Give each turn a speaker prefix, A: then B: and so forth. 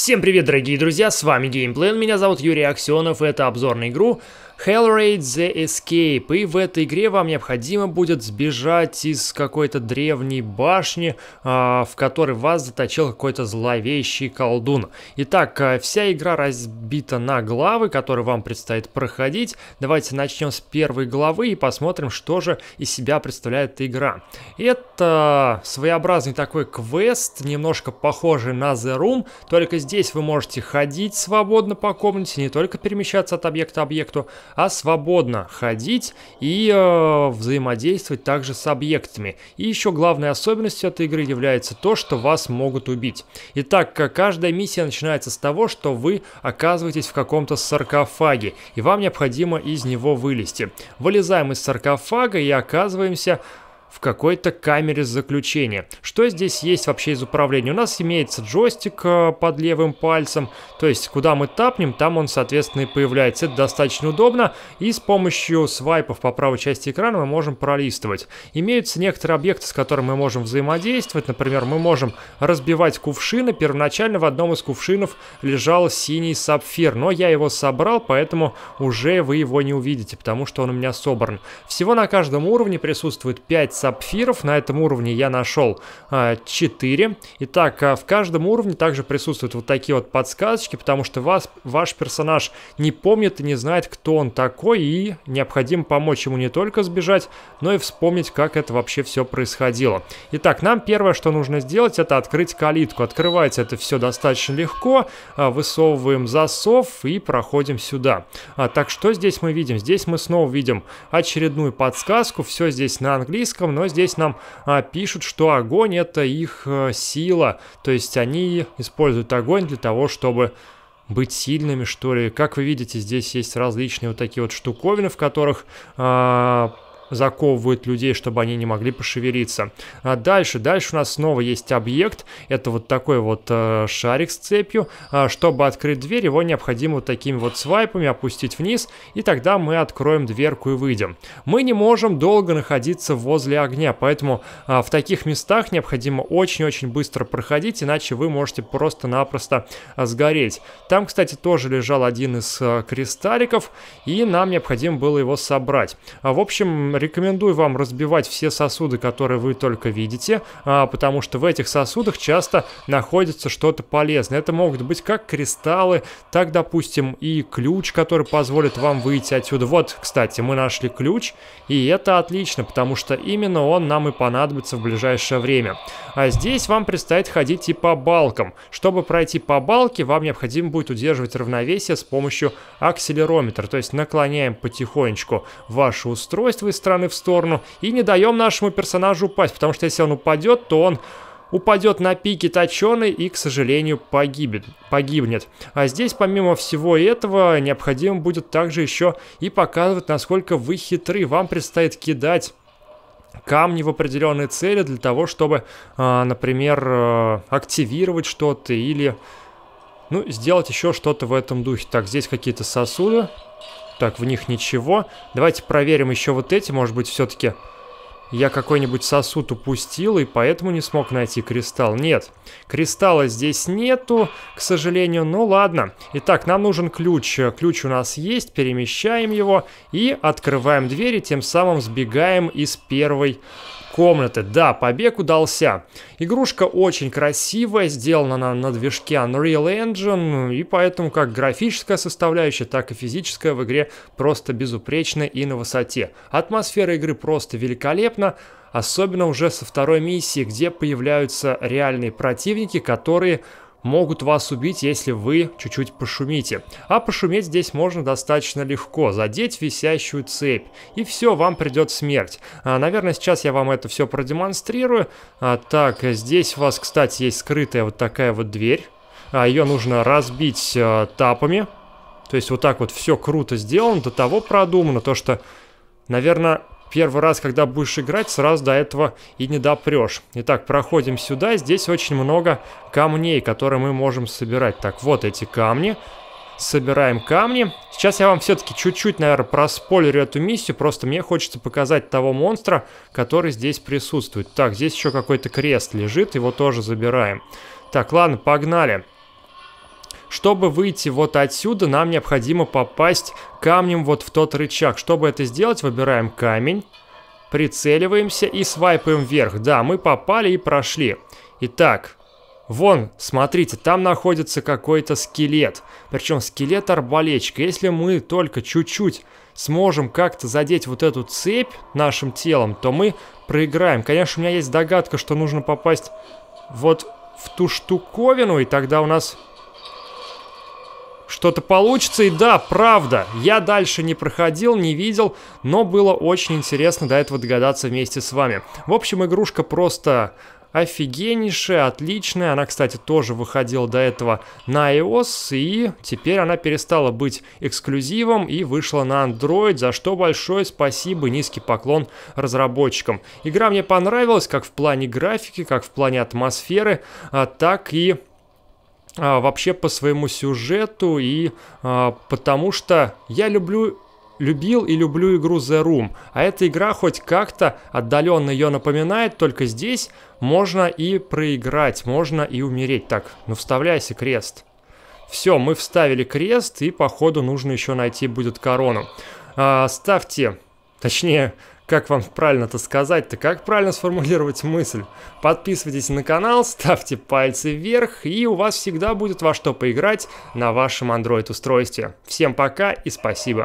A: Всем привет, дорогие друзья, с вами Геймплен, меня зовут Юрий Аксенов, это обзор на игру Hellraid The Escape, и в этой игре вам необходимо будет сбежать из какой-то древней башни, а, в которой вас заточил какой-то зловещий колдун. Итак, э, вся игра разбита на главы, которые вам предстоит проходить. Давайте начнем с первой главы и посмотрим, что же из себя представляет игра. Это своеобразный такой квест, немножко похожий на The Room, только здесь вы можете ходить свободно по комнате, не только перемещаться от объекта к объекту, а свободно ходить и э, взаимодействовать также с объектами. И еще главной особенностью этой игры является то, что вас могут убить. Итак, каждая миссия начинается с того, что вы оказываетесь в каком-то саркофаге, и вам необходимо из него вылезти. Вылезаем из саркофага и оказываемся в какой-то камере заключения. Что здесь есть вообще из управления? У нас имеется джойстик э, под левым пальцем, то есть куда мы тапнем, там он, соответственно, и появляется. Это достаточно удобно, и с помощью свайпов по правой части экрана мы можем пролистывать. Имеются некоторые объекты, с которыми мы можем взаимодействовать. Например, мы можем разбивать кувшины. Первоначально в одном из кувшинов лежал синий сапфир, но я его собрал, поэтому уже вы его не увидите, потому что он у меня собран. Всего на каждом уровне присутствует 5 сапфиров. На этом уровне я нашел э, а, 4. Итак, а, в каждом уровне также присутствуют вот такие вот подсказочки, потому что вас, ваш персонаж не помнит и не знает, кто он такой, и необходимо помочь ему не только сбежать, но и вспомнить, как это вообще все происходило. Итак, нам первое, что нужно сделать, это открыть калитку. Открывается это все достаточно легко, а, высовываем засов и проходим сюда. А, так, что здесь мы видим? Здесь мы снова видим очередную подсказку, все здесь на английском, Богом, но здесь нам а, пишут, что огонь это их а, сила, то есть они используют огонь для того, чтобы быть сильными, что ли. Как вы видите, здесь есть различные вот такие вот штуковины, в которых а, заковывают людей, чтобы они не могли пошевелиться. А дальше, дальше у нас снова есть объект, это вот такой вот э, шарик с цепью. А чтобы открыть дверь, его необходимо вот такими вот свайпами опустить вниз, и тогда мы откроем дверку и выйдем. Мы не можем долго находиться возле огня, поэтому а, в таких местах необходимо очень-очень быстро проходить, иначе вы можете просто-напросто а, сгореть. Там, кстати, тоже лежал один из а, кристалликов, и нам необходимо было его собрать. А, в общем, рекомендую вам разбивать все сосуды, которые вы только видите, а, потому что в этих сосудах часто находится что-то полезное. Это могут быть как кристаллы, так, допустим, и ключ, который позволит вам выйти отсюда. Вот, кстати, мы нашли ключ, и это отлично, потому что именно он нам и понадобится в ближайшее время. А здесь вам предстоит ходить и по балкам. Чтобы пройти по балке, вам необходимо будет удерживать равновесие с помощью акселерометра, то есть наклоняем потихонечку ваше устройство из стороны в сторону и не даем нашему персонажу упасть, потому что если он упадет, то он упадет на пике точеный и, к сожалению, погибнет. погибнет. А здесь, помимо всего этого, необходимо будет также еще и показывать, насколько вы хитры. Вам предстоит кидать камни в определенные цели для того, чтобы, а, например, э, активировать что-то или ну, сделать еще что-то в этом духе. Так, здесь какие-то сосуды. Так, в них ничего. Давайте проверим еще вот эти, может быть, все-таки... Я какой-нибудь сосуд упустил и поэтому не смог найти кристалл. Нет, кристалла здесь нету, к сожалению. Ну ладно. Итак, нам нужен ключ. Ключ у нас есть, перемещаем его и открываем двери, тем самым сбегаем из первой комнаты. Да, побег удался. Игрушка очень красивая, сделана она на движке Unreal Engine, и поэтому как графическая составляющая, так и физическая в игре просто безупречны и на высоте. Атмосфера игры просто великолепна, особенно уже со второй миссии, где появляются реальные противники, которые могут вас убить, если вы чуть-чуть пошумите. А пошуметь здесь можно достаточно легко, задеть висящую цепь, и все, вам придет смерть. А, наверное, сейчас я вам это все продемонстрирую. А, так, здесь у вас, кстати, есть скрытая вот такая вот дверь. А, ее нужно разбить а, тапами. То есть вот так вот все круто сделано, до того продумано, то что, наверное первый раз, когда будешь играть, сразу до этого и не допрешь. Итак, проходим сюда. Здесь очень много камней, которые мы можем собирать. Так, вот эти камни. Собираем камни. Сейчас я вам все-таки чуть-чуть, наверное, проспойлерю эту миссию. Просто мне хочется показать того монстра, который здесь присутствует. Так, здесь еще какой-то крест лежит. Его тоже забираем. Так, ладно, погнали. Погнали. Чтобы выйти вот отсюда, нам необходимо попасть камнем вот в тот рычаг. Чтобы это сделать, выбираем камень, прицеливаемся и свайпаем вверх. Да, мы попали и прошли. Итак, Вон, смотрите, там находится какой-то скелет. Причем скелет арбалечка. Если мы только чуть-чуть сможем как-то задеть вот эту цепь нашим телом, то мы проиграем. Конечно, у меня есть догадка, что нужно попасть вот в ту штуковину, и тогда у нас что-то получится. И да, правда, я дальше не проходил, не видел, но было очень интересно до этого догадаться вместе с вами. В общем, игрушка просто офигеннейшая, отличная. Она, кстати, тоже выходила до этого на iOS, и теперь она перестала быть эксклюзивом и вышла на Android, за что большое спасибо, и низкий поклон разработчикам. Игра мне понравилась как в плане графики, как в плане атмосферы, а так и а, вообще по своему сюжету и а, потому что я люблю любил и люблю игру The Room, а эта игра хоть как-то отдаленно ее напоминает, только здесь можно и проиграть, можно и умереть. Так, ну вставляйся крест. Все, мы вставили крест, и походу нужно еще найти будет корону. А, ставьте, точнее, как вам правильно-то сказать-то? Как правильно сформулировать мысль? Подписывайтесь на канал, ставьте пальцы вверх, и у вас всегда будет во что поиграть на вашем Android-устройстве. Всем пока и спасибо.